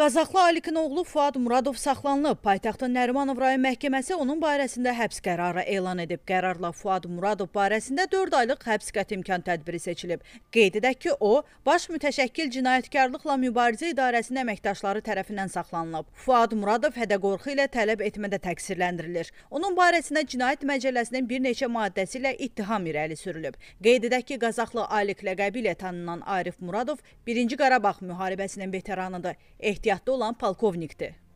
Qazaqlı Alikin oğlu Fuad Muradov saxlanılıb. Paytaxtın Nərimanov rayon məhkəməsi onun barəsində həbs qərarı elan edib. Qərarla Fuad Muradov barəsində 4 aylıq həbs qəti imkan tədbiri seçilib. Qeyd edək ki, o, Baş mütəşəkkil cinayətkarlıqla mübarizə idarəsinin əməkdaşları tərəfindən saxlanılıb. Fuad Muradov hədə-qorxu ilə tələb etmədə təqsirləndirilir. Onun barəsində cinayət məcəlləsinin bir neçə maddəsi ilə ittiham irəli sürülüb. Qeyd edək ki, Qazaqlı Alik ləqəbi ilə tanınan Arif Muradov 1-ci Qarabağ müharibəsinin veteranıdır. Ehtiyac heyətgahda olan polkovnikdir.